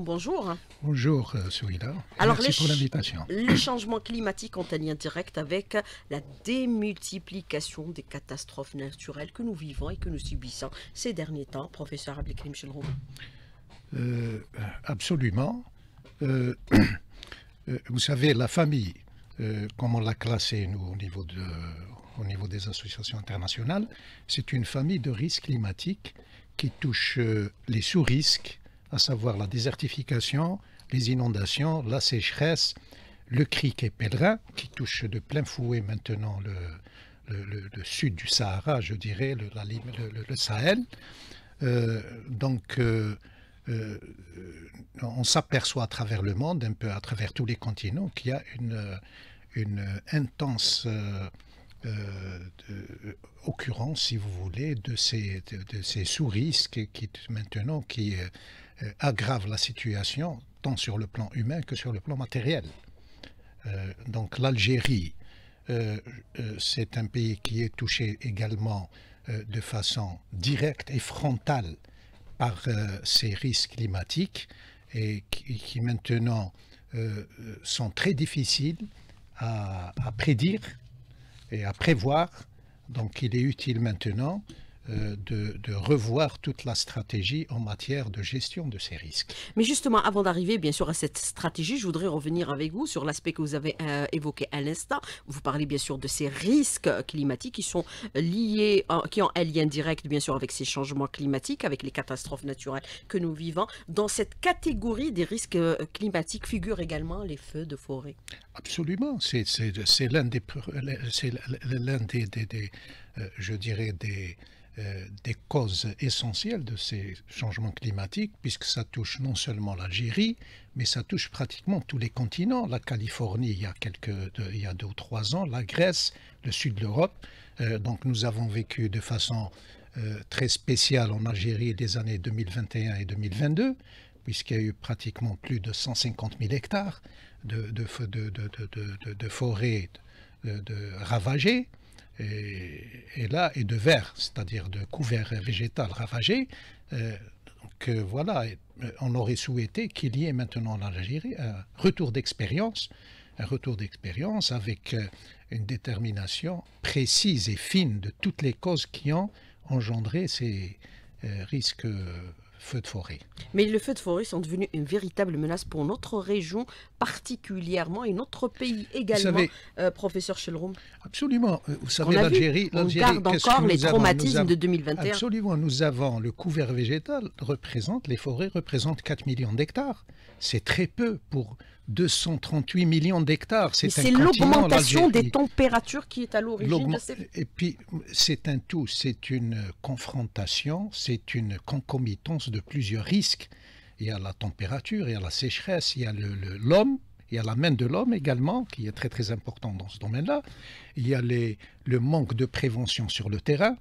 Bonjour. Bonjour, euh, Alors, Merci pour l'invitation. Les changements climatiques ont un lien direct avec la démultiplication des catastrophes naturelles que nous vivons et que nous subissons ces derniers temps, professeur Abdelkrim Chelroum. Euh, absolument. Euh, vous savez, la famille, comment comme on l'a classée, nous, au niveau, de, au niveau des associations internationales, c'est une famille de risques climatiques qui touche les sous-risques à savoir la désertification, les inondations, la sécheresse, le criquet pèlerin, qui touche de plein fouet maintenant le, le, sud du Sahara, je dirais, le, Sahel. Euh, donc, euh, euh, on s'aperçoit à travers le monde, un peu à travers tous les continents, qu'il y a une, une intense occurrence, si vous voulez, de ces, de ces sous-risques qui, maintenant qui euh, aggrave la situation tant sur le plan humain que sur le plan matériel. Euh, donc l'Algérie, euh, c'est un pays qui est touché également de façon directe et frontale par ces risques climatiques et qui, maintenant sont très difficiles à prédire et à prévoir. Donc il est utile maintenant euh, de, revoir toute la stratégie en matière de gestion de ces risques. Mais justement, avant d'arriver bien sûr à cette stratégie, je voudrais revenir avec vous sur l'aspect que vous avez euh, évoqué à l'instant. Vous parlez bien sûr de ces risques climatiques qui sont euh, liés, qui ont un lien direct bien sûr avec ces changements climatiques, avec les catastrophes naturelles que nous vivons. Dans cette catégorie des risques climatiques figurent également les feux de forêt. Absolument, c'est l'un des, l'un des, je dirais, des euh, des causes essentielles de ces changements climatiques, puisque ça touche non seulement l'Algérie, mais ça touche pratiquement tous les continents. La Californie, il y a, quelques, deux, il y a deux ou trois ans, la Grèce, le sud de l'Europe. Euh, donc nous avons vécu de façon euh, très spéciale en Algérie des années 2021 et 2022, puisqu'il y a eu pratiquement plus de 150 000 hectares de, de, de forêts ravagées et, là, et de verre, c'est-à-dire de couvert végétal ravagé. donc euh, voilà, euh, on aurait souhaité qu'il y ait maintenant en Algérie un retour d'expérience, un retour d'expérience avec euh, une détermination précise et fine de toutes les causes qui ont engendré ces risques de forêt. Mais les feux de forêt sont devenus une véritable menace pour notre région particulièrement et notre pays également, euh, professeur Chelroum. Absolument. Euh, vous savez, l'Algérie... On garde encore les traumatismes de 2021. Absolument. Nous avons le couvert végétal, représente, les forêts représentent 4 millions d'hectares. C'est très peu pour 238 millions d'hectares. C'est l'augmentation des températures qui est à l'origine de ces... Et puis, c'est un tout, c'est une confrontation, c'est une concomitance de plusieurs risques. Il y a la température, il y a la sécheresse, il y a l'homme, il y a la main de l'homme également, qui est très très important dans ce domaine-là. Il y a le manque de prévention sur le terrain,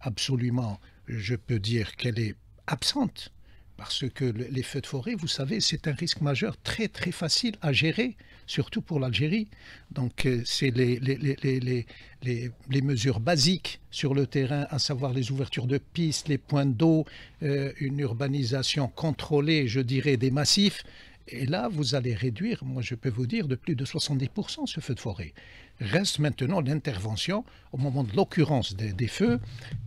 absolument, je peux dire qu'elle est absente parce que les feux de forêt, vous savez, c'est un risque majeur très très facile à gérer, surtout pour l'Algérie. Donc euh, c'est les, les, mesures basiques sur le terrain, à savoir les ouvertures de pistes, les points d'eau, euh, une urbanisation contrôlée, je dirais, des massifs. Et là, vous allez réduire, moi je peux vous dire, de plus de 70% ce feu de forêt. Reste maintenant l'intervention au moment de l'occurrence des, feux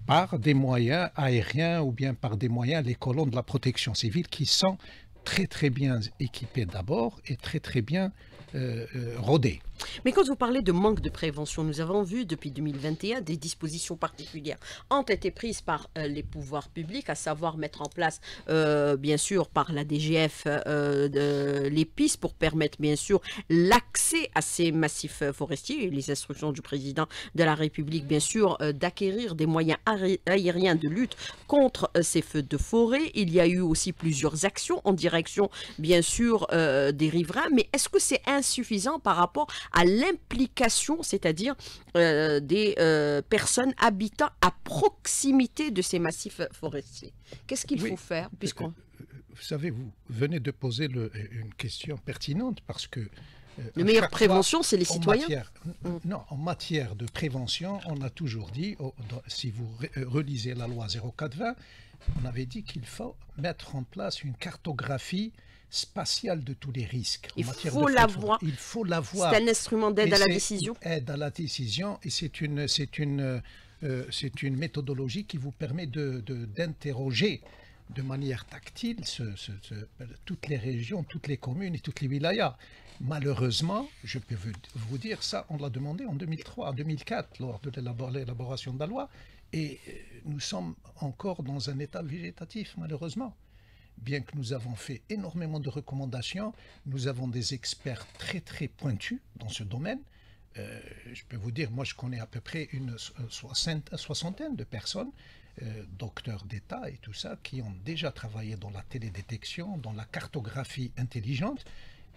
par des moyens aériens ou bien par des moyens, les colons de la protection civile qui sont très très bien équipés d'abord et très très bien euh, euh, rodés. Mais quand vous parlez de manque de prévention, nous avons vu depuis 2021 des dispositions particulières ont été prises par euh, les pouvoirs publics, à savoir mettre en place, euh, bien sûr, par la DGF euh, les pistes pour permettre, bien sûr, l'accès à ces massifs forestiers les instructions du président de la République, bien sûr, d'acquérir des moyens aériens de lutte contre ces feux de forêt. Il y a eu aussi plusieurs actions en direction, bien sûr, des riverains. Mais est-ce que c'est insuffisant par rapport à à l'implication, c'est-à-dire euh, des euh, personnes habitant à proximité de ces massifs forestiers. Qu'est-ce qu'il faut faire puisqu'on... Euh, vous savez, vous venez de poser une question pertinente parce que la meilleure prévention, c'est les citoyens. Mm. non, en matière de prévention, on a toujours dit, si vous relisez la loi 0420, on avait dit qu'il faut mettre en place une cartographie spatiale de tous les risques. Il en matière faut l'avoir. Il faut l'avoir. C'est un instrument d'aide à la décision. Aide à la décision et c'est une, c'est une, euh, c'est une méthodologie qui vous permet de, d'interroger de, manière tactile toutes les régions, toutes les communes et toutes les wilayas. Malheureusement, je peux vous dire ça, on l'a demandé en 2003, en 2004, lors de l'élaboration de la loi, et euh, nous sommes encore dans un état végétatif, malheureusement bien que nous avons fait énormément de recommandations, nous avons des experts très très pointus dans ce domaine. Euh, je peux vous dire, moi je connais à peu près une euh, euh, soixantaine de personnes, docteurs d'État et tout ça, qui ont déjà travaillé dans la télédétection, dans la cartographie intelligente.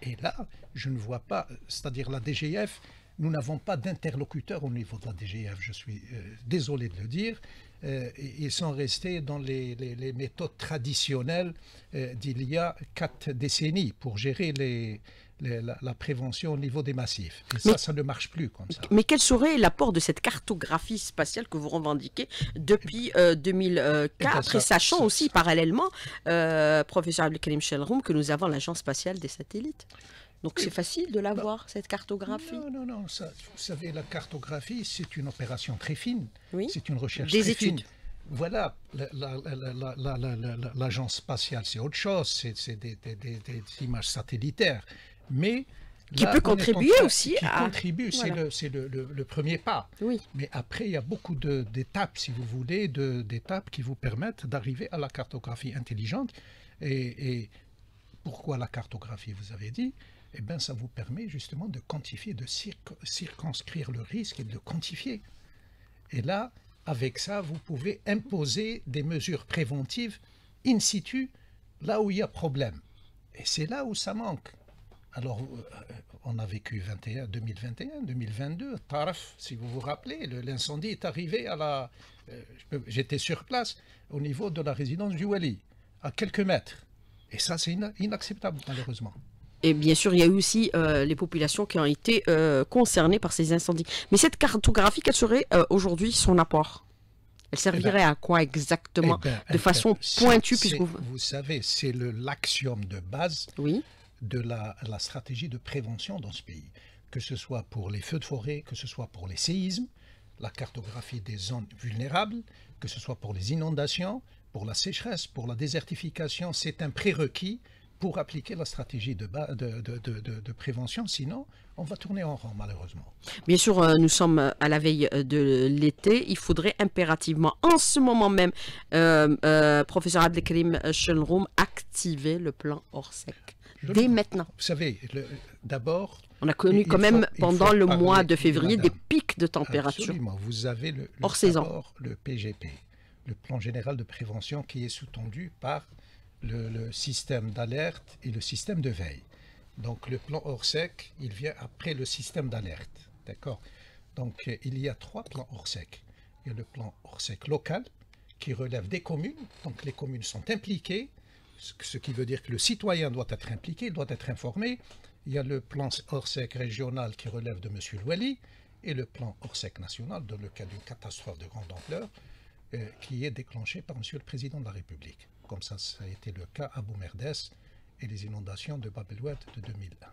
Et là, je ne vois pas, c'est-à-dire la DGF, nous n'avons pas d'interlocuteur au niveau de la DGF, je suis désolé de le dire, euh, ils sont restés dans les, méthodes traditionnelles euh, d'il y a quatre décennies pour gérer les, la, prévention au niveau des massifs. Et ça, ça ne marche plus comme ça. Mais quel serait l'apport de cette cartographie spatiale que vous revendiquez depuis 2004 euh, Et, sachant aussi parallèlement, professeur Abdelkarim Shelroum, que nous avons l'Agence spatiale des satellites donc c'est facile de l'avoir, bah, cette cartographie Non, non, non. vous savez, la cartographie, c'est une opération très fine. Oui. C'est une recherche Des très études. fine. Voilà, l'agence spatiale, c'est autre chose, c'est des, images satellitaires. Mais qui peut contribuer aussi aussi qui à... contribue, c'est le, premier pas. Oui. Mais après, il y a beaucoup d'étapes, si vous voulez, d'étapes qui vous permettent d'arriver à la cartographie intelligente. et, pourquoi la cartographie, vous avez dit eh ben, ça vous permet justement de quantifier, de circonscrire le risque et de le quantifier. Et là, avec ça, vous pouvez imposer des mesures préventives in situ, là où il y a problème. Et c'est là où ça manque. Alors, euh, on a vécu 2021, 2022, Tarf, si vous vous rappelez, l'incendie est arrivé à la... Euh, j'étais sur place au niveau de la résidence du Wali, à quelques mètres. Et ça, c'est inacceptable, malheureusement. Et bien sûr, il y a eu aussi euh, les populations qui ont été euh, concernées par ces incendies. Mais cette cartographie, quel serait euh, aujourd'hui son apport Elle servirait eh ben, à quoi exactement eh ben, De eh ben, façon pointue, puisque vous... savez, c'est l'axiome de base de la stratégie de prévention dans ce pays. Que ce soit pour les feux de forêt, que ce soit pour les séismes, la cartographie des zones vulnérables, que ce soit pour les inondations, pour la sécheresse, pour la désertification, c'est un prérequis pour appliquer la stratégie de, de, prévention, sinon on va tourner en rond malheureusement. Bien sûr, euh, nous sommes euh, à la veille euh, de l'été. Il faudrait impérativement, en ce moment même, professeur Adlekrim Schönroom, activer le plan Orsec. Dès maintenant. Vous savez, d'abord... On a connu quand même pendant le mois de février des pics de température. Absolument. Vous avez le, le, le PGP, le plan général de prévention qui est sous-tendu par le, système d'alerte et le système de veille. Donc le plan ORSEC, il vient après le système d'alerte. D'accord Donc euh, il y a trois plans ORSEC. Il y a le plan ORSEC local qui relève des communes. Donc les communes sont impliquées, ce qui veut dire que le citoyen doit être impliqué, doit être informé. Il y a le plan ORSEC régional qui relève de M. Loueli, et le plan ORSEC national dans le cas d'une catastrophe de grande ampleur euh, qui est déclenché par M. le Président de la République comme ça, ça a été le cas à Boumerdès et les inondations de Bab-el-Oued de 2001.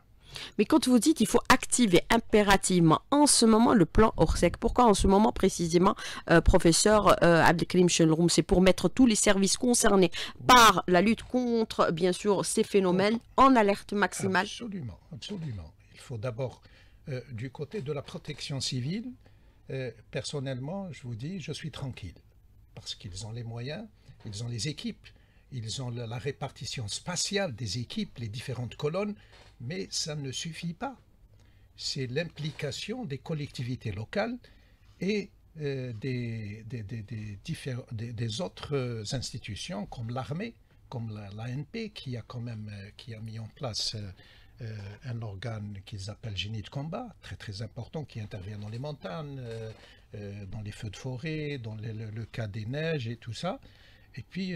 Mais quand vous dites qu'il faut activer impérativement en ce moment le plan Orsec, pourquoi en ce moment précisément, euh, professeur euh, Abdelkrim chelroum C'est pour mettre tous les services concernés par la lutte contre, bien sûr, ces phénomènes en alerte maximale Absolument, absolument. Il faut d'abord, euh, du côté de la protection civile, personnellement, je vous dis, je suis tranquille parce qu'ils ont les moyens, ils ont les équipes ils ont la, répartition spatiale des équipes, les différentes colonnes, mais ça ne suffit pas. C'est l'implication des collectivités locales et euh, des, des, autres euh, institutions comme l'armée, comme l'ANP, qui a quand même euh, qui a mis en place un organe qu'ils appellent génie de combat, très très important, qui intervient dans les montagnes, dans les feux de forêt, dans le, le, cas des neiges et tout ça. Et puis,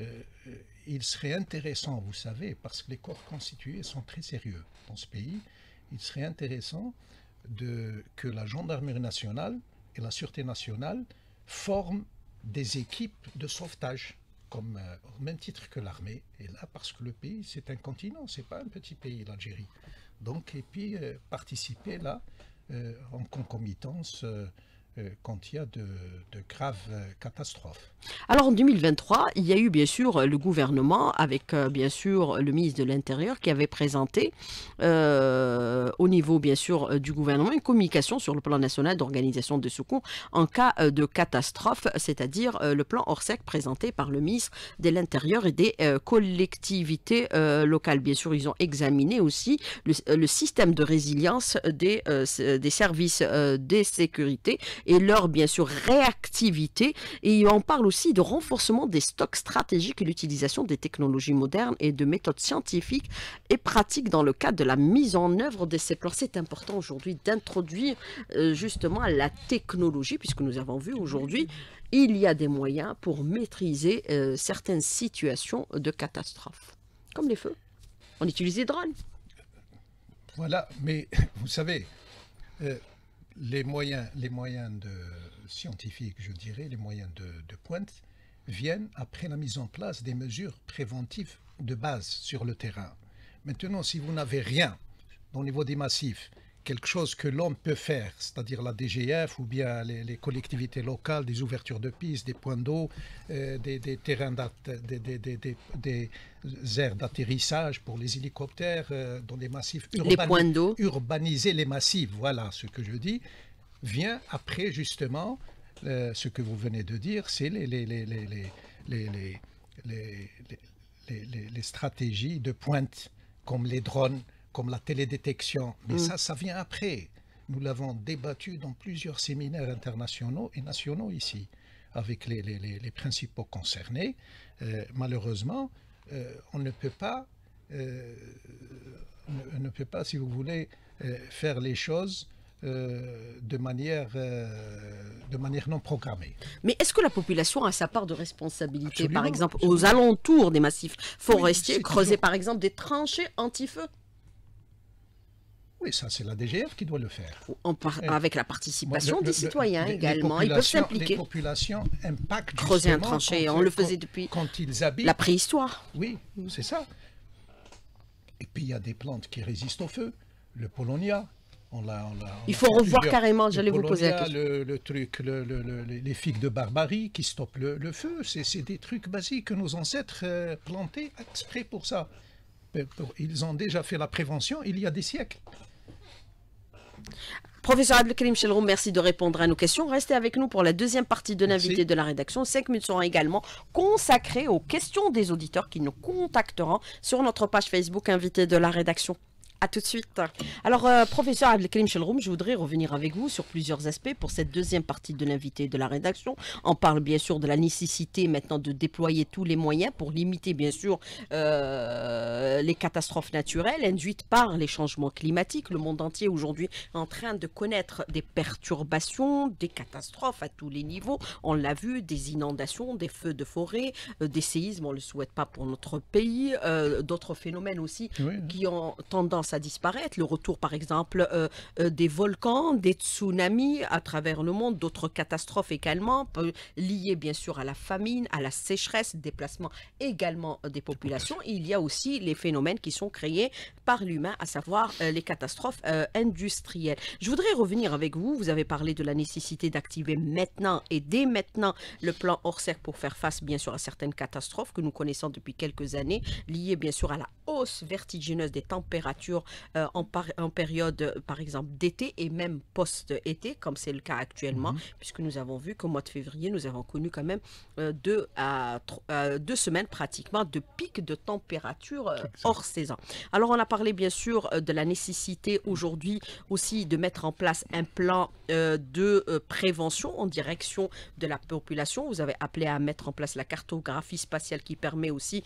euh, euh, il serait intéressant, vous savez, parce que les corps constitués sont très sérieux dans ce pays, il serait intéressant de, que la gendarmerie nationale et la sûreté nationale forment des équipes de sauvetage, comme euh, au même titre que l'armée. Et là, parce que le pays, c'est un continent, c'est pas un petit pays, l'Algérie. Donc, et puis participer là en concomitance. Euh, quand il y a de, graves euh, catastrophes. Alors en 2023, il y a eu bien sûr le gouvernement avec euh, bien sûr le ministre de l'Intérieur qui avait présenté au niveau bien sûr du gouvernement une communication sur le plan national d'organisation de secours en cas de catastrophe, c'est-à-dire le plan Orsec présenté par le ministre de l'Intérieur et des collectivités locales. Bien sûr, ils ont examiné aussi le, système de résilience des, des services des sécurité et leur, bien sûr, réactivité. Et on parle aussi de renforcement des stocks stratégiques et l'utilisation des technologies modernes et de méthodes scientifiques et pratiques dans le cadre de la mise en œuvre de ces plans. C'est important aujourd'hui d'introduire euh, justement la technologie, puisque nous avons vu aujourd'hui, il y a des moyens pour maîtriser euh, certaines situations de catastrophe, comme les feux. On utilise des drones. Voilà, mais vous savez, euh, les moyens, les moyens scientifiques, je dirais, les moyens de, pointe, viennent après la mise en place des mesures préventives de base sur le terrain. Maintenant, si vous n'avez rien au niveau des massifs, quelque chose que l'homme peut faire, c'est-à-dire la DGF ou bien les, collectivités locales, des ouvertures de pistes, des points d'eau, des, des, terrains des, aires d'atterrissage pour les hélicoptères dans les massifs les urbaniser les massifs, voilà ce que je dis, vient après justement ce que vous venez de dire, c'est les, les, les, les stratégies de pointe comme les drones comme la télédétection, mais mm. ça, ça vient après. Nous l'avons débattu dans plusieurs séminaires internationaux et nationaux ici, avec les, principaux concernés. Euh, malheureusement, euh, on ne peut pas, euh, ne, peut pas, si vous voulez, faire les choses de, manière, de manière non programmée. Mais est-ce que la population a sa part de responsabilité, par exemple, aux alentours des massifs forestiers, creuser par exemple des tranchées anti-feu oui, ça, c'est la DGF qui doit le faire. Avec la participation des citoyens également. Ils peuvent s'impliquer. Les populations impactent Creuser un tranché, on le faisait depuis ils la préhistoire. Oui, c'est ça. Et puis, il y a des plantes qui résistent au feu. Le polonia, il faut revoir carrément, j'allais vous poser la question. Le, truc, le, les figues de barbarie qui stoppent le, feu, c'est, des trucs basiques que nos ancêtres euh, plantaient exprès pour ça. Ils ont déjà fait la prévention il y a des siècles. Professeur Abdelkrim Chelroum, merci de répondre à nos questions. Restez avec nous pour la deuxième partie de l'invité de la rédaction. Cinq minutes seront également consacrées aux questions des auditeurs qui nous contacteront sur notre page Facebook Invité de la rédaction. À tout de suite. Alors, euh, professeur Abdelkrim Chalroum, je voudrais revenir avec vous sur plusieurs aspects pour cette deuxième partie de l'invité de la rédaction. On parle bien sûr de la nécessité maintenant de déployer tous les moyens pour limiter bien sûr euh, les catastrophes naturelles induites par les changements climatiques. Le monde entier aujourd'hui est en train de connaître des perturbations, des catastrophes à tous les niveaux. On l'a vu, des inondations, des feux de forêt, euh, des séismes, on ne le souhaite pas pour notre pays, d'autres phénomènes aussi hein. qui ont tendance à disparaître, le retour par exemple euh, euh, des volcans, des tsunamis à travers le monde, d'autres catastrophes également, liées bien sûr à la famine, à la sécheresse, déplacement également euh, des populations. Il y a aussi les phénomènes qui sont créés par l'humain, à savoir les catastrophes industrielles. Je voudrais revenir avec vous, vous avez parlé de la nécessité d'activer maintenant et dès maintenant le plan hors-cercle pour faire face bien sûr à certaines catastrophes que nous connaissons depuis quelques années, liées bien sûr à la hausse vertigineuse des températures euh, en, en, période, euh, par exemple, d'été et même post-été, comme c'est le cas actuellement, mhm. puisque nous avons vu qu'au mois de février, nous avons connu quand même euh, deux, à, deux semaines pratiquement de pics de température hors saison. Alors, on a parlé bien sûr de la nécessité aujourd'hui aussi de mettre en place un plan de prévention en direction de la population. Vous avez appelé à mettre en place la cartographie spatiale qui permet aussi,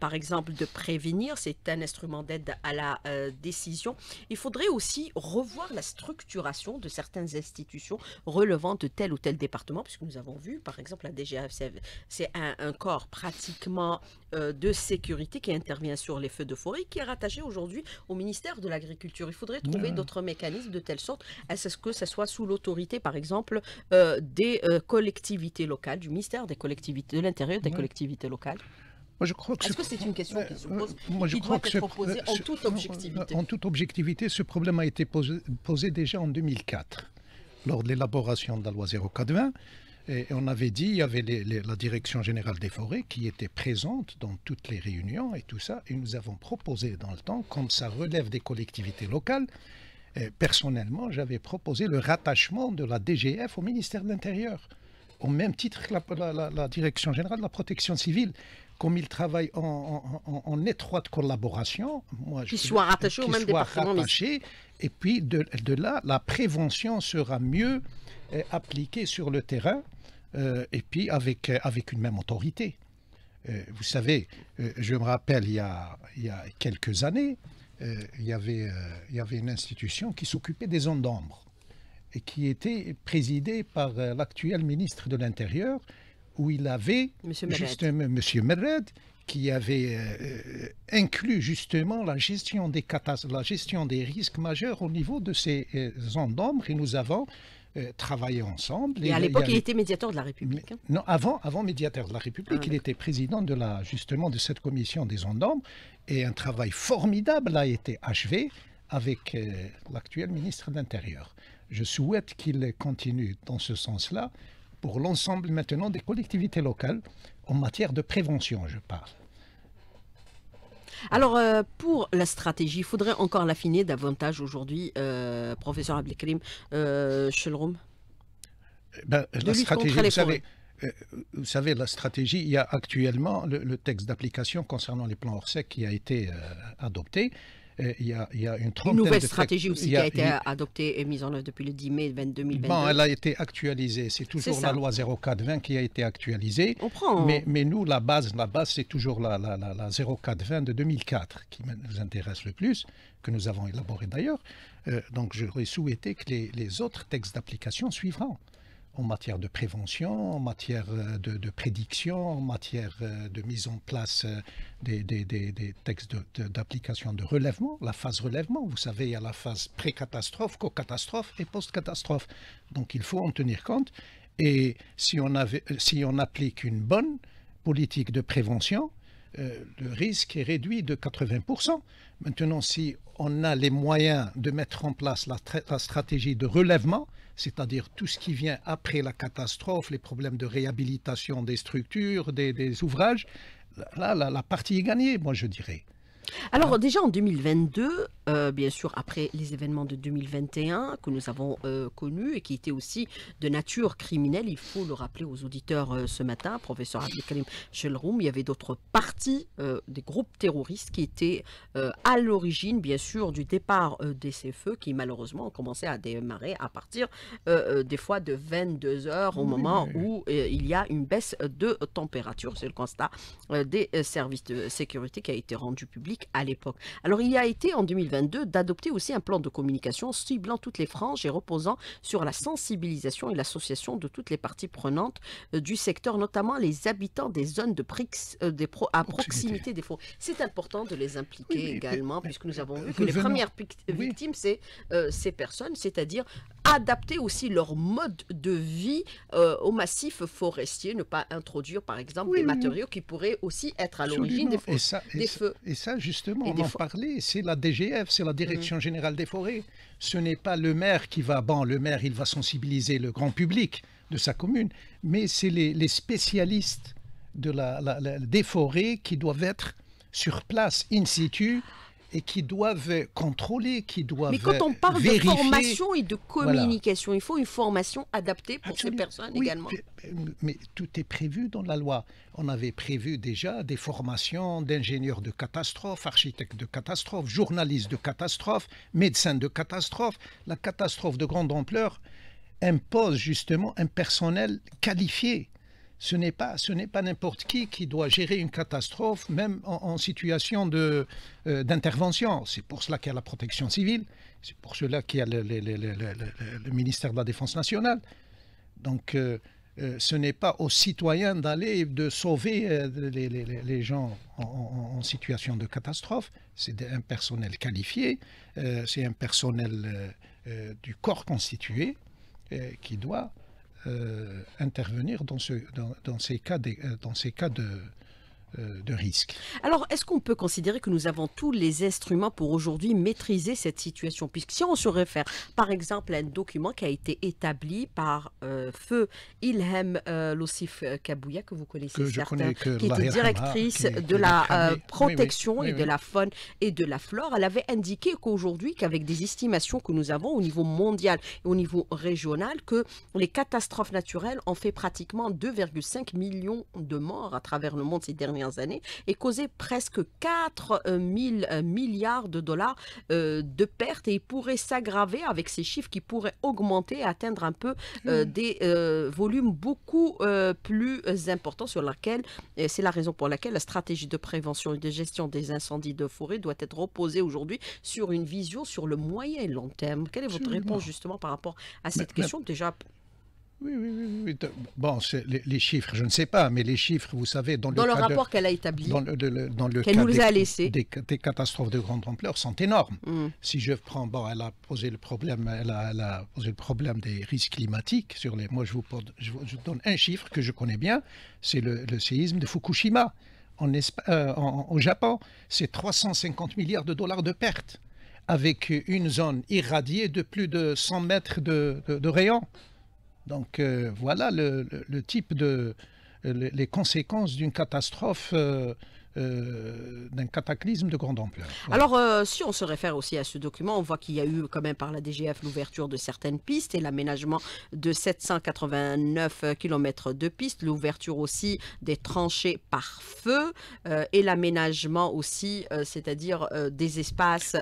par exemple, de prévenir. C'est un instrument d'aide à la décision, il faudrait aussi revoir la structuration de certaines institutions relevant de tel ou tel département, puisque nous avons vu, par exemple, la DGF, c'est un, corps pratiquement euh, de sécurité qui intervient sur les feux de forêt, qui est rattaché aujourd'hui au ministère de l'Agriculture. Il faudrait trouver d'autres mécanismes de telle sorte à ce que ce soit sous l'autorité, par exemple, euh, des euh, collectivités locales, du ministère des collectivités, de l'Intérieur des collectivités locales. Est-ce que c'est une question qui se euh, pose euh, Moi, je crois être en toute objectivité En toute objectivité, ce problème a été posé, déjà en 2004, lors de l'élaboration de la loi 0420. Et on avait dit, il y avait la direction générale des forêts qui était présente dans toutes les réunions et tout ça. Et nous avons proposé dans le temps, comme ça relève des collectivités locales, personnellement, j'avais proposé le rattachement de la DGF au ministère de l'Intérieur, au même titre que la direction générale de la protection civile comme ils travaillent en, étroite collaboration, moi, soient rattachés et puis de, là, la prévention sera mieux euh, appliquée sur le terrain euh, et puis avec, euh, avec une même autorité. vous savez, je me rappelle il y a, il y quelques années, il, y avait, il y avait une institution qui s'occupait des zones d'ombre et qui était présidée par l'actuel ministre de l'Intérieur où il avait justement M. Merred qui avait euh, euh, inclus justement la gestion des catastrophes, la gestion des risques majeurs au niveau de ces euh, zones d'ombre et nous avons euh, travaillé ensemble. Et, à l'époque, il, était médiateur de la République. Hein. Non, avant, avant médiateur de la République, ah, il était président de la, justement de cette commission des zones d'ombre et un travail formidable a été achevé avec l'actuel ministre de l'Intérieur. Je souhaite qu'il continue dans ce sens-là pour l'ensemble maintenant des collectivités locales en matière de prévention, je parle. Alors, euh, pour la stratégie, il faudrait encore l'affiner davantage aujourd'hui, euh, professeur Abdelkrim euh, eh ben, La stratégie, vous savez, euh, vous savez, la stratégie, il y a actuellement le, le texte d'application concernant les plans hors sec qui a été adopté. Euh, il y, a, une nouvelle stratégie aussi qui a été adoptée et mise en œuvre depuis le 10 mai 2022. Bon, elle a été actualisée. C'est toujours la loi 0420 qui a été actualisée. Hein. Mais, mais nous, la base, la base c'est toujours la, la, la, 0420 de 2004 qui nous intéresse le plus, que nous avons élaborée d'ailleurs. Euh, donc, j'aurais souhaité que les, les autres textes d'application suivront en matière de prévention, en matière euh, de, prédiction, en matière euh, de mise en place euh, des, des, textes d'application de, relèvement, la phase relèvement. Vous savez, il y a la phase pré-catastrophe, co-catastrophe et post-catastrophe. Donc il faut en tenir compte. Et si on, avait, si on applique une bonne politique de prévention, le risque est réduit de 80%. Maintenant, si on a les moyens de mettre en place la, la stratégie de relèvement, c'est-à-dire tout ce qui vient après la catastrophe, les problèmes de réhabilitation des structures, des, ouvrages, là, la partie est gagnée, moi je dirais. Alors déjà en 2022, euh, bien sûr après les événements de 2021 que nous avons euh, connus et qui étaient aussi de nature criminelle, il faut le rappeler aux auditeurs euh, ce matin, professeur Abdelkalim Shelroum, il y avait d'autres parties des groupes terroristes qui étaient à l'origine bien sûr du départ de ces feux qui malheureusement ont commencé à démarrer à partir des fois de 22 heures au moment où il y a une baisse de température. C'est le constat des services de sécurité qui a été rendu public à l'époque. Alors il y a été en 2022 d'adopter aussi un plan de communication ciblant toutes les franges et reposant sur la sensibilisation et l'association de toutes les parties prenantes euh, du secteur, notamment les habitants des zones de prix, euh, à proximité des fonds. C'est important de les impliquer également, puisque nous avons vu que les premières victimes, c'est euh, ces personnes, c'est-à-dire adapter aussi leur mode de vie euh, au massif forestier, ne pas introduire par exemple des matériaux qui pourraient aussi être à l'origine des, feux. Et ça, justement, on en parlait, c'est la DGF, c'est la mhm. Direction Générale des Forêts. Ce n'est pas le maire qui va, bon, le maire, il va sensibiliser le grand public de sa commune, mais c'est les, spécialistes de la, des forêts qui doivent être sur place, in situ, et qui doivent contrôler, qui doivent Mais quand on parle de formation et de communication, il faut une formation adaptée pour ces personnes également. Mais tout est prévu dans la loi. On avait prévu déjà des formations d'ingénieurs de catastrophe, architectes de catastrophe, journalistes de catastrophe, médecins de catastrophe. La catastrophe de grande ampleur impose justement un personnel qualifié ce n'est pas ce n'est pas n'importe qui qui doit gérer une catastrophe, même en, situation de euh, d'intervention. C'est pour cela qu'il y a la protection civile, c'est pour cela qu'il y a le, ministère de la Défense nationale. Donc euh, euh, ce n'est pas aux citoyens d'aller de sauver les, gens en, situation de catastrophe. C'est un personnel qualifié, c'est un personnel du corps constitué qui doit euh, intervenir dans, ce, dans, dans, ces cas, des euh, dans ces cas de, euh, de risque. Alors, est-ce qu'on peut considérer que nous avons tous les instruments pour aujourd'hui maîtriser cette situation Puisque si on se réfère, par exemple, à un document qui a été établi par euh, Feu Ilhem euh, Lossif euh, Kabouya, que vous connaissez certainement, qui était directrice de la protection et de la faune et de la flore, elle avait indiqué qu'aujourd'hui, qu'avec des estimations que nous avons au niveau mondial et au niveau régional, que les catastrophes naturelles ont fait pratiquement 2,5 millions de morts à travers le monde ces dernières années et causer presque 4 000 euh, euh, milliards de dollars euh, de pertes et il pourrait s'aggraver avec ces chiffres qui pourraient augmenter et atteindre un peu hmm. des volumes beaucoup plus importants sur laquelle c'est la raison pour laquelle la stratégie de prévention et de gestion des incendies de forêt doit être reposée aujourd'hui sur une vision sur le moyen et long terme. Quelle est votre réponse justement par rapport à bah, cette bah, question déjà oui, oui, oui. Bon, les, chiffres, je ne sais pas, mais les chiffres, vous savez, dans, le, rapport qu'elle a établi, dans le, dans le nous des, a laissé. Des, catastrophes de grande ampleur sont énormes. Mm. Si je prends, bon, elle a posé le problème, elle a, posé le problème des risques climatiques. Sur les, moi, je vous, je donne un chiffre que je connais bien, c'est le, séisme de Fukushima en, euh, au Japon. C'est 350 milliards de dollars de pertes avec une zone irradiée de plus de 100 mètres de rayon. Donc euh, voilà le, type de euh, les conséquences d'une catastrophe euh, euh, d'un cataclysme de grande ampleur. Alors, euh, si on se réfère aussi à ce document, on voit qu'il y a eu quand même par la DGF l'ouverture de certaines pistes et l'aménagement de 789 euh, km de pistes, l'ouverture aussi des tranchées par feu et l'aménagement aussi, c'est-à-dire des espaces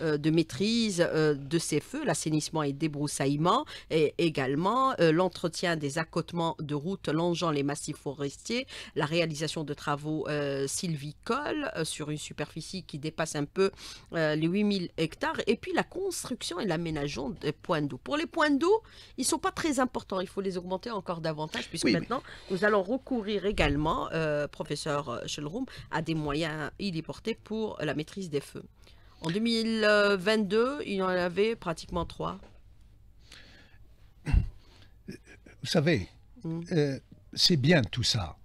de maîtrise de ces feux, l'assainissement et débroussaillement, et également l'entretien des accotements de routes longeant les massifs forestiers, la réalisation de travaux Sylvicole euh, sur une superficie qui dépasse un peu euh, les 8000 hectares. Et puis la construction et l'aménagement des points d'eau. Pour les points d'eau, ils ne sont pas très importants. Il faut les augmenter encore davantage puisque maintenant, nous allons recourir également, euh, professeur Schellroom, à des moyens héliportés pour la maîtrise des feux. En 2022, il y en avait pratiquement trois. Vous savez, mmh. c'est bien tout ça.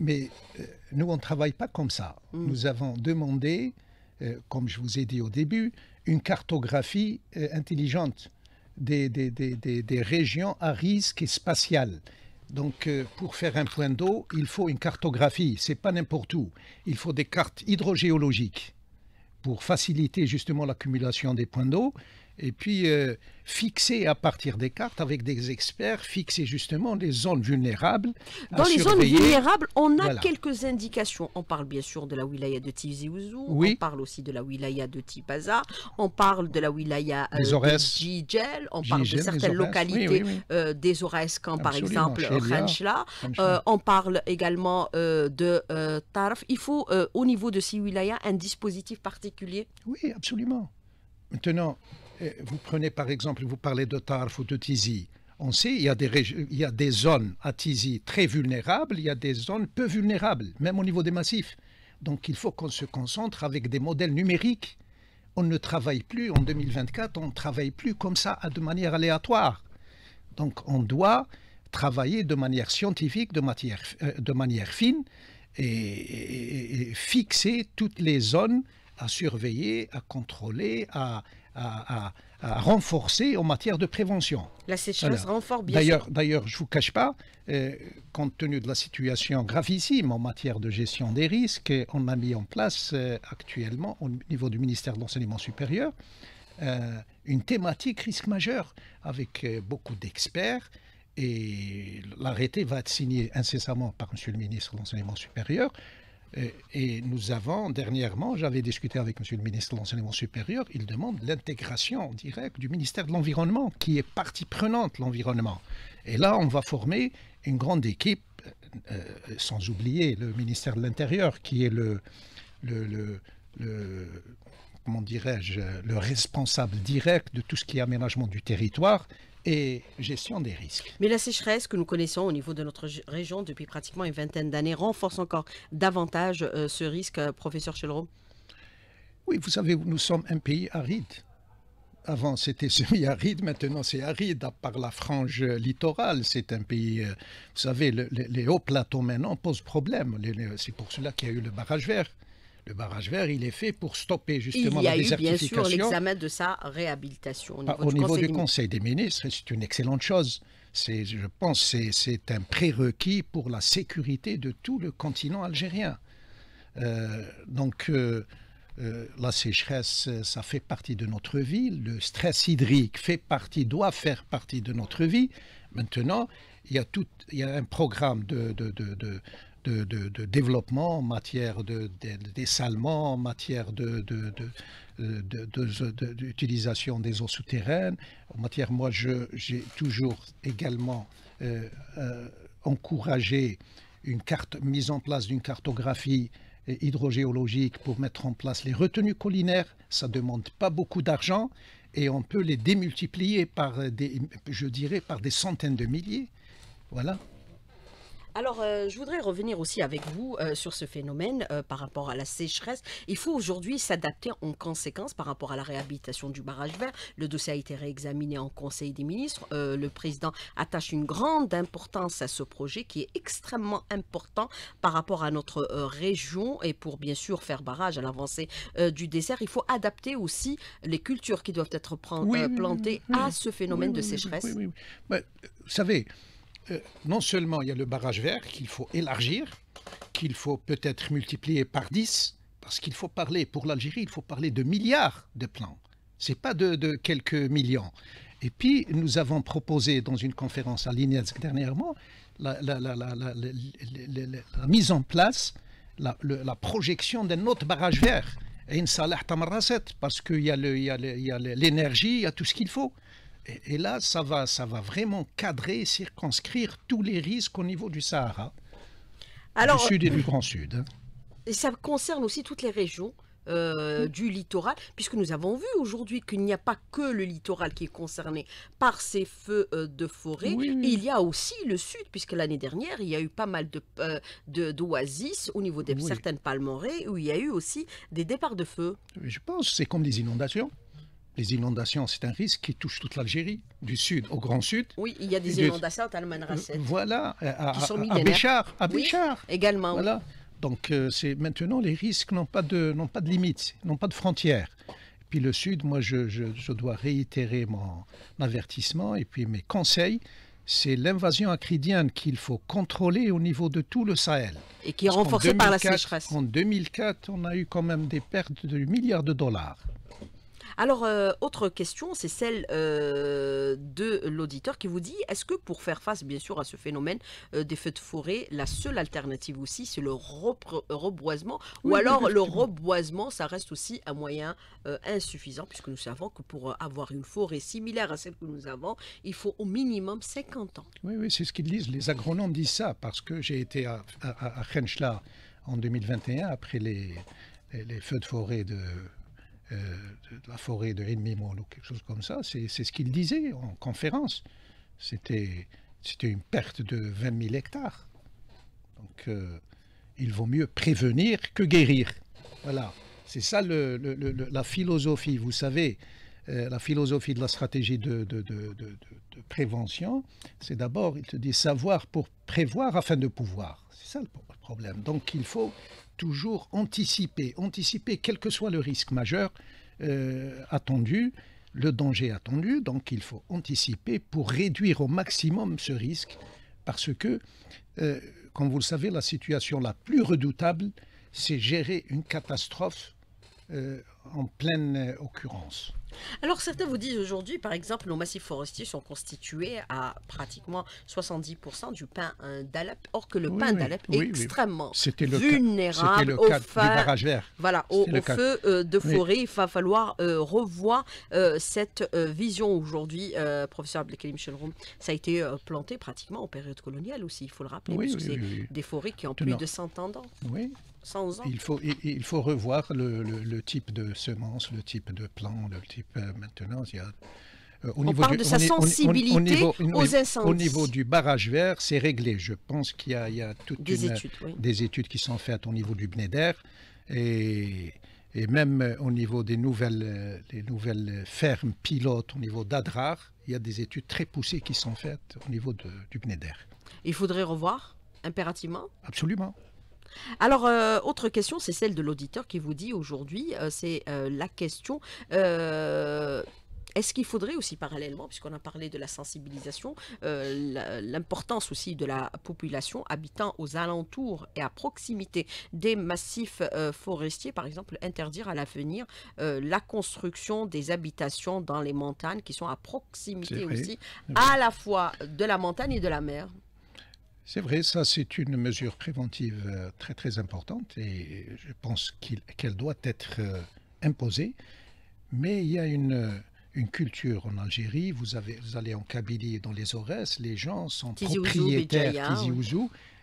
Mais euh, nous, on ne travaille pas comme ça. Mm. Nous avons demandé, euh, comme je vous ai dit au début, une cartographie euh, intelligente des, des, régions à risque et spatial. Donc, pour faire un point d'eau, il faut une cartographie. C'est pas n'importe où. Il faut des cartes hydrogéologiques pour faciliter justement l'accumulation des points d'eau et puis euh, fixer à partir des cartes avec des experts, fixer justement les zones vulnérables. Dans les zones vulnérables, on a quelques indications. On parle bien sûr de la wilaya de Tizi Ouzou, on parle aussi de la wilaya de Tipaza. on parle de la wilaya euh, de Jijel, on parle de certaines localités euh, des des par exemple Ranchla on parle également de Tarf. Il faut au niveau de ces wilayas un dispositif particulier Oui, absolument. Maintenant, vous prenez par exemple, vous parlez de Tarf ou de Tizi. On sait, il y, a des il y a des zones à Tizi très vulnérables, il y a des zones peu vulnérables, même au niveau des massifs. Donc il faut qu'on se concentre avec des modèles numériques. On ne travaille plus, en 2024, on ne travaille plus comme ça, de manière aléatoire. Donc on doit travailler de manière scientifique, de, matière, euh, de manière fine, et fixer toutes les zones à surveiller, à contrôler, à, à, renforcer en matière de prévention. La sécheresse renforce bien d'ailleurs, D'ailleurs, je ne vous cache pas, euh, compte tenu de la situation gravissime en matière de gestion des risques, on a mis en place euh, actuellement, au niveau du ministère de l'Enseignement supérieur, euh, une thématique risque majeur avec beaucoup d'experts. Et l'arrêté va être signé incessamment par Monsieur le ministre de l'Enseignement supérieur et nous avons, dernièrement, j'avais discuté avec Monsieur le ministre de l'Enseignement supérieur, il demande l'intégration directe du ministère de l'Environnement, qui est partie prenante, l'environnement. Et là, on va former une grande équipe, euh, euh, sans oublier le ministère de l'Intérieur, qui est le comment dirais-je, le responsable direct de tout ce qui est aménagement du territoire et gestion des risques. Mais la sécheresse que nous connaissons au niveau de notre région depuis pratiquement une vingtaine d'années renforce encore davantage euh, ce risque, euh, professeur Chelro. Oui, vous savez, nous sommes un pays aride. Avant, c'était semi-aride, maintenant c'est aride, à part la frange littorale. C'est un pays, euh, vous savez, les hauts plateaux maintenant posent problème. C'est pour cela qu'il y a eu le barrage vert. Le barrage vert, il est fait pour stopper justement la désertification. Il y a bien sûr l'examen de sa réhabilitation au ah, niveau, du, conseil des ministres. C'est une excellente chose. C'est, je pense, c'est un prérequis pour la sécurité de tout le continent algérien. Euh, donc euh, euh, la sécheresse, ça fait partie de notre vie. Le stress hydrique fait partie, doit faire partie de notre vie. Maintenant, il y a, tout, il y a un programme de, de, de de, développement, en matière de, dessalement, en matière d'utilisation des eaux souterraines. En matière, moi, j'ai toujours également euh, euh, encouragé une carte, mise en place d'une cartographie euh, hydrogéologique pour mettre en place les retenues collinaires. Ça ne demande pas beaucoup d'argent et on peut les démultiplier par des, je dirais, par des centaines de milliers. Voilà. Alors, euh, je voudrais revenir aussi avec vous euh, sur ce phénomène euh, par rapport à la sécheresse. Il faut aujourd'hui s'adapter en conséquence par rapport à la réhabilitation du barrage vert. Le dossier a été réexaminé en Conseil des ministres. le président attache une grande importance à ce projet qui est extrêmement important par rapport à notre région. Et pour bien sûr faire barrage à l'avancée du désert, il faut adapter aussi les cultures qui doivent être plantées à ce phénomène de sécheresse. vous savez, euh, non seulement il y a le barrage vert qu'il faut élargir, qu'il faut peut-être multiplier par 10, parce qu'il faut parler, pour l'Algérie, il faut parler de milliards de plans, c'est pas de, quelques millions. Et puis, nous avons proposé dans une conférence à l'INES dernièrement la, mise en place, la, projection d'un autre barrage vert, salaire parce qu'il y a l'énergie, il y a tout ce qu'il faut. Et, là, ça va, ça va vraiment cadrer, et circonscrire tous les risques au niveau du Sahara, Alors, du Sud et du Grand Sud. Hein. Et ça concerne aussi toutes les régions. Euh, du littoral, puisque nous avons vu aujourd'hui qu'il n'y a pas que le littoral qui est concerné par ces feux euh, de forêt, il y a aussi le sud, puisque l'année dernière, il y a eu pas mal euh, d'oasis de, au niveau de certaines palmeraies, où il y a eu aussi des départs de feux. Je pense, c'est comme des inondations. Les inondations, c'est un risque qui touche toute l'Algérie, du sud au grand sud. Oui, il y a des inondations à Talmanrasset. Euh, voilà, à, à, Béchar également. Voilà. Donc euh, c'est maintenant les risques n'ont pas de de limites, n'ont pas de frontières. puis le sud, moi je, dois réitérer mon, avertissement et puis mes conseils. C'est l'invasion acridienne qu'il faut contrôler au niveau de tout le Sahel. Et qui est renforcée par la sécheresse. En 2004, on a eu quand même des pertes de milliards de dollars. Alors, euh, autre question, c'est celle euh, de l'auditeur qui vous dit, est-ce que pour faire face, bien sûr, à ce phénomène euh, des feux de forêt, la seule alternative aussi, c'est le reboisement Ou alors, le reboisement, ça reste aussi un moyen insuffisant, puisque nous savons que pour avoir une forêt similaire à celle que nous avons, il faut au minimum 50 ans. Oui, oui, c'est ce qu'ils disent. Les agronomes disent ça, parce que j'ai été à, à, en 2021, après les feux de forêt de euh, de la forêt de Edmimon ou quelque chose comme ça. C'est ce qu'il disait en conférence. C'était une perte de 20 000 hectares. Donc, euh, il vaut mieux prévenir que guérir. Voilà, c'est ça le, la philosophie. Vous savez, euh, la philosophie de la stratégie de, prévention, c'est d'abord, il te dit savoir pour prévoir afin de pouvoir. C'est ça le problème. Donc il faut toujours anticiper, anticiper quel que soit le risque majeur euh, attendu, le danger attendu. Donc il faut anticiper pour réduire au maximum ce risque parce que, euh, comme vous le savez, la situation la plus redoutable, c'est gérer une catastrophe en pleine occurrence. Alors certains vous disent aujourd'hui, par exemple, nos massifs forestiers sont constitués à pratiquement 70% du pain d'Alep, or que le pain d'Alep est extrêmement vulnérable aux feu, voilà, au, feu euh, de forêt. Il va falloir euh, revoir euh, cette vision aujourd'hui, professeur Abdelkalim Chelroum. Ça a été planté pratiquement en période coloniale aussi, il faut le rappeler, parce que c'est des forêts qui ont plus de 100 ans il, faut, il, faut revoir le, le, type de semence, le type de plan, le type euh, maintenant. Il y a, euh, au on niveau parle de sa sensibilité au niveau, aux incendies. Au niveau du barrage vert, c'est réglé. Je pense qu'il y, y a, toutes des, études, des études qui sont faites au niveau du Bneder et, et même euh, au niveau des nouvelles, les nouvelles fermes pilotes, au niveau d'Adrar, il y a des études très poussées qui sont faites au niveau du Bneder. Il faudrait revoir impérativement Absolument. Alors, euh, autre question, c'est celle de l'auditeur qui vous dit aujourd'hui, euh, c'est euh, la question... est-ce qu'il faudrait aussi parallèlement, puisqu'on a parlé de la sensibilisation, l'importance aussi de la population habitant aux alentours et à proximité des massifs forestiers, par exemple, interdire à l'avenir la construction des habitations dans les montagnes qui sont à proximité aussi, ah à la fois de la montagne et de la mer c'est vrai, ça c'est une mesure préventive euh, très très importante et je pense qu'elle doit être euh, imposée. Mais il y a une, culture en Algérie. Vous, avez, vous allez en Kabylie dans les Aurès, les gens sont propriétaires, Tizi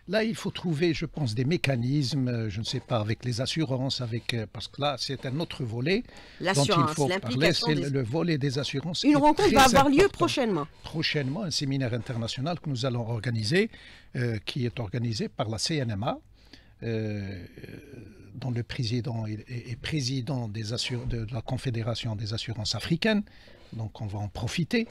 Là, il faut trouver, je pense, des mécanismes, euh, je ne sais pas, avec les assurances, avec euh, parce que là, c'est un autre volet dont il faut parler, c'est le volet des assurances. Une rencontre va avoir lieu prochainement. Prochainement, un séminaire international que nous allons organiser, euh, qui est organisé par la CNMA. dont le président est, président de la Confédération des assurances africaines, donc on va en profiter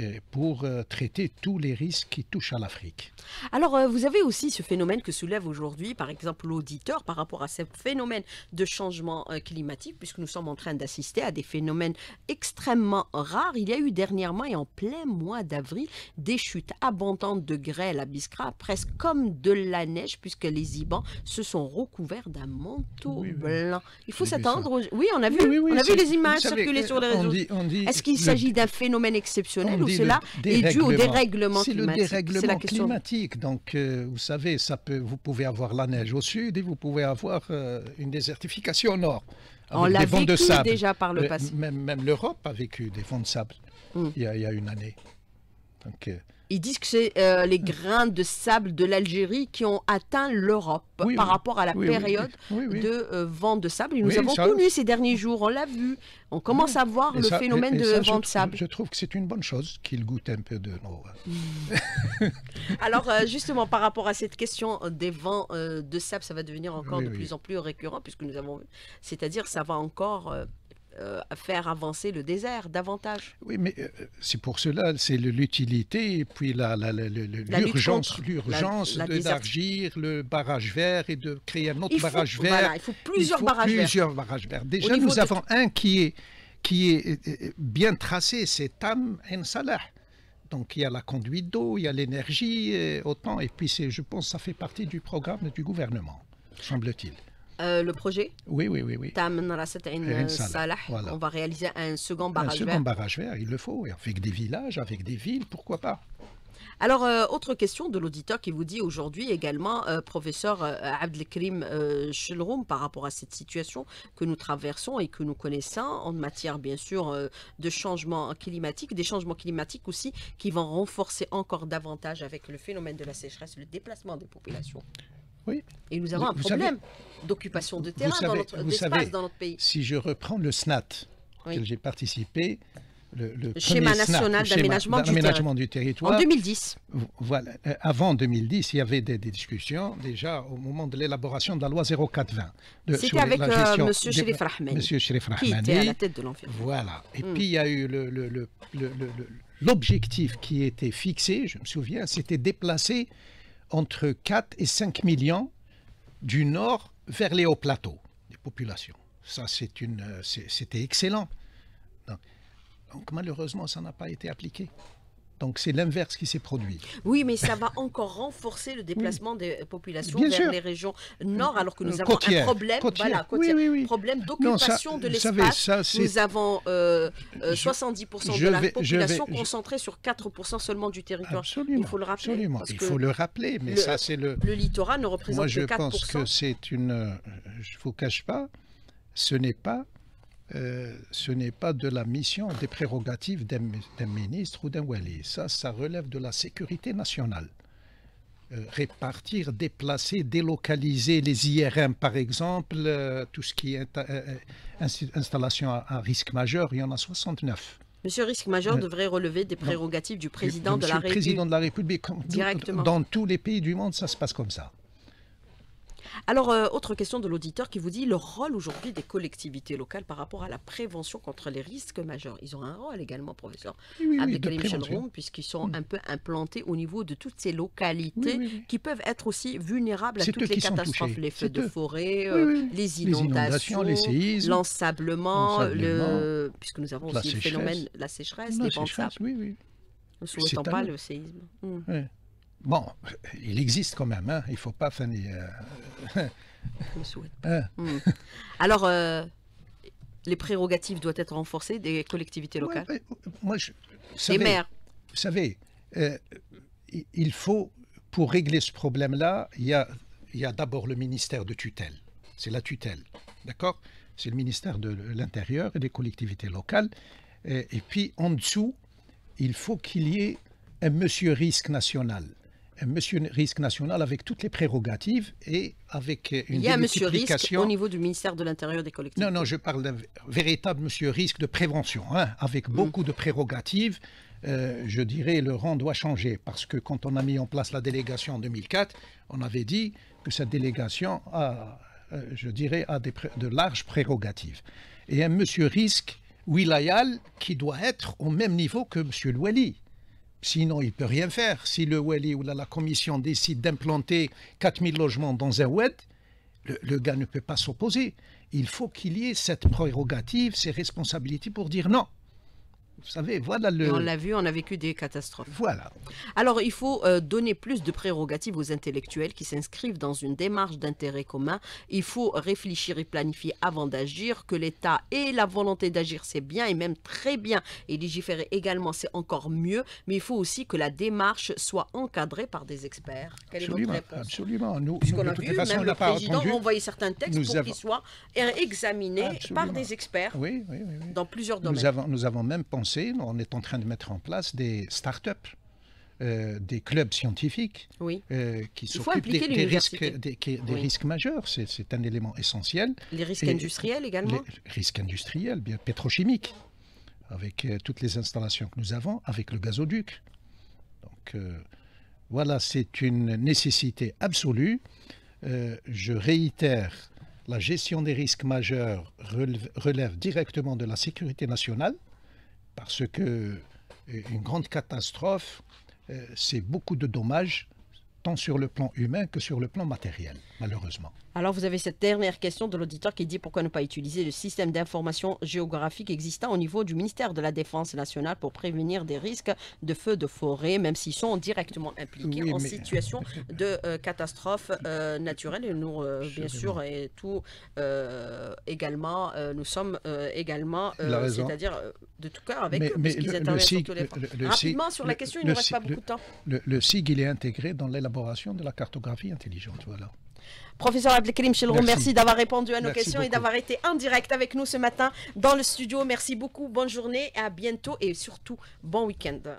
euh, pour euh, traiter tous les risques qui touchent à l'Afrique. Alors, euh, vous avez aussi ce phénomène que soulève aujourd'hui, par exemple, l'auditeur par rapport à ce phénomène de changement climatique, puisque nous sommes en train d'assister à des phénomènes extrêmement rares. Il y a eu dernièrement et en plein mois d'avril des chutes abondantes de grêle à Biskra, presque comme de la neige, puisque les Ibans se sont recouverts d'un manteau blanc. Il faut s'attendre. Oui, on a vu, on a vu les images circuler sur les réseaux. Est-ce qu'il s'agit d'un phénomène exceptionnel ou cela est dû au dérèglement climatique C'est le dérèglement climatique. Donc, euh, vous savez, ça peut, vous pouvez avoir la neige au sud et vous pouvez avoir euh, une désertification au nord. On l'a vécu de déjà par le euh, passé. Même, même l'Europe a vécu des vents de sable mm. il, y a, une année. Donc, ils disent que c'est euh, les mm. grains de sable de l'Algérie qui ont atteint l'Europe par rapport à la période de euh, vent de sable. nous avons connu ces derniers jours, on l'a vu. On commence à voir le phénomène de vent de sable. Je trouve que c'est une bonne chose qu'ils goûtent un peu de nos... Euh. Mm. Alors justement, par rapport à cette question des vents de sable, ça va devenir encore de plus en plus récurrent puisque nous avons... C'est-à-dire ça va encore... Euh, faire avancer le désert davantage. Oui, mais euh, c'est pour cela, c'est l'utilité et puis l'urgence l'urgence d'élargir le barrage vert et de créer un autre barrage vert. il faut plusieurs, barrages, verts. Déjà, nous avons un qui est, qui est euh, bien tracé, c'est Tam en Salah. Donc il y a la conduite d'eau, il y a l'énergie, autant. Et puis je pense que ça fait partie du programme du gouvernement, semble-t-il. Euh, le projet Oui, oui, oui. oui. Salah. On va réaliser un second barrage vert. Un second barrage vert, il le faut, avec des villages, avec des villes, pourquoi pas alors, euh, autre question de l'auditeur qui vous dit aujourd'hui également, euh, professeur Abdelkrim Chelroum, par rapport à cette situation que nous traversons et que nous connaissons en matière, bien sûr, de changement climatique, des changements climatiques aussi qui vont renforcer encore davantage avec le phénomène de la sécheresse, le déplacement des populations. Et nous avons un problème d'occupation de terrain dans, notre, savez, dans notre pays. Si je reprends le SNAT, auquel j'ai participé, le, le, schéma national d'aménagement du, du, territoire. En 2010. Voilà. Euh, avant 2010, il y avait des, discussions déjà au moment de l'élaboration de la loi 0420. C'était avec euh, M. Chérif Rahmani. Qui était à la tête de l'enfer. Voilà. Et hmm. puis il y a eu l'objectif qui était fixé, je me souviens, c'était déplacer entre 4 et 5 millions du nord vers les hauts plateaux des populations. Ça, euh, c'était excellent. Donc, donc, malheureusement, ça n'a pas été appliqué. Donc c'est l'inverse qui s'est produit. Oui, mais ça va encore renforcer le déplacement des populations vers les régions nord, alors que nous euh, avons un problème, problème d'occupation de l'espace. Nous avons 70% euh, euh, de la population concentrée sur 4% seulement du territoire. il faut le rappeler. il faut le rappeler, mais ça c'est le... Le littoral ne représente que 4%. Moi je pense que c'est une... Je ne vous cache pas, ce n'est pas euh, ce n'est pas de la mission, des prérogatives d'un ministre ou d'un wali. Ça, ça relève de la sécurité nationale. Euh, répartir, déplacer, délocaliser les IRM, par exemple, euh, tout ce qui est installation à, risque majeur, il y en a 69. Monsieur Risque majeur devrait relever des prérogatives du président de, la République. président de la République. Directement. Dans tous les pays du monde, ça se passe comme ça. Alors, euh, autre question de l'auditeur qui vous dit le rôle aujourd'hui des collectivités locales par rapport à la prévention contre les risques majeurs. Ils ont un rôle également, professeur, avec les puisqu'ils sont mm. un peu implantés au niveau de toutes ces localités qui peuvent être aussi vulnérables à toutes les catastrophes, les feux de forêt, euh, les, inondations, les séismes, l'ensablement, puisque nous avons aussi le phénomène la sécheresse, les sécheresse, Oui, oui. Ne souhaitons pas le séisme. Mm bon, il existe quand même. Hein. Il ne faut pas Alors, les prérogatives doivent être renforcées des collectivités locales. vous savez, maires. Vous savez, euh, il faut, pour régler ce problème-là, il y a, d'abord le ministère de tutelle. C'est la tutelle, d'accord C'est le ministère de l'Intérieur et des collectivités locales. et puis, en dessous, il faut qu'il y ait un monsieur risque national. Monsieur Risque National avec toutes les prérogatives et avec une Il au niveau du ministère de l'Intérieur des collectivités. Non, non, je parle d'un véritable Monsieur Risque de prévention, hein, avec mm. beaucoup de prérogatives. Euh, je dirais le rang doit changer parce que quand on a mis en place la délégation en 2004, on avait dit que cette délégation a, euh, je dirais, a de larges prérogatives. Et un Monsieur Risque Wilayal qui doit être au même niveau que Monsieur Louali Sinon, il ne peut rien faire. Si le Wali ou la, commission décide d'implanter 4000 logements dans un WED, le, le gars ne peut pas s'opposer. Il faut qu'il y ait cette prérogative, ces responsabilités pour dire non, vous savez, voilà on l'a vu, on a vécu des catastrophes. Voilà. Alors, il faut euh, donner plus de prérogatives aux intellectuels qui s'inscrivent dans une démarche d'intérêt commun. Il faut réfléchir et planifier avant d'agir, que l'État ait la volonté d'agir, c'est bien et même très bien. Et légiférer également, c'est encore mieux. Mais il faut aussi que la démarche soit encadrée par des experts. Quelle est votre réponse Absolument. Nous, le président a certains textes pour qu'ils soient euh, examinés par des experts oui, dans plusieurs domaines. nous avons même pensé on est en train de mettre en place des start-up. Euh, des clubs scientifiques euh, qui s'occupent des, risques, des, risques majeurs. C'est un élément essentiel. Les risques industriels également Les risques industriels, bien pétrochimiques, avec euh, toutes les installations que nous avons, avec le gazoduc. Donc voilà, c'est une nécessité absolue. je réitère, la gestion des risques majeurs relève directement de la sécurité nationale parce que euh, une grande catastrophe, euh, c'est beaucoup de dommages tant sur le plan humain que sur le plan matériel, malheureusement. Alors vous avez cette dernière question de l'auditeur qui dit pourquoi ne pas utiliser le système d'information géographique existant au niveau du ministère de la Défense nationale pour prévenir des risques de feux de forêt, même s'ils sont directement impliqués en situation de euh, catastrophe euh, naturelle. nous, euh, bien sûr, et tout également, nous sommes également, c'est-à-dire de tout cœur avec eux, mais sur Rapidement, sur la question, il ne reste pas beaucoup de temps. Le, SIG, il est intégré dans l'élaboration de la cartographie intelligente. Voilà. Professeur Abdelkrim merci, d'avoir répondu à nos questions et d'avoir été en direct avec nous ce matin dans le studio. Merci beaucoup, bonne journée, à bientôt et surtout bon week-end.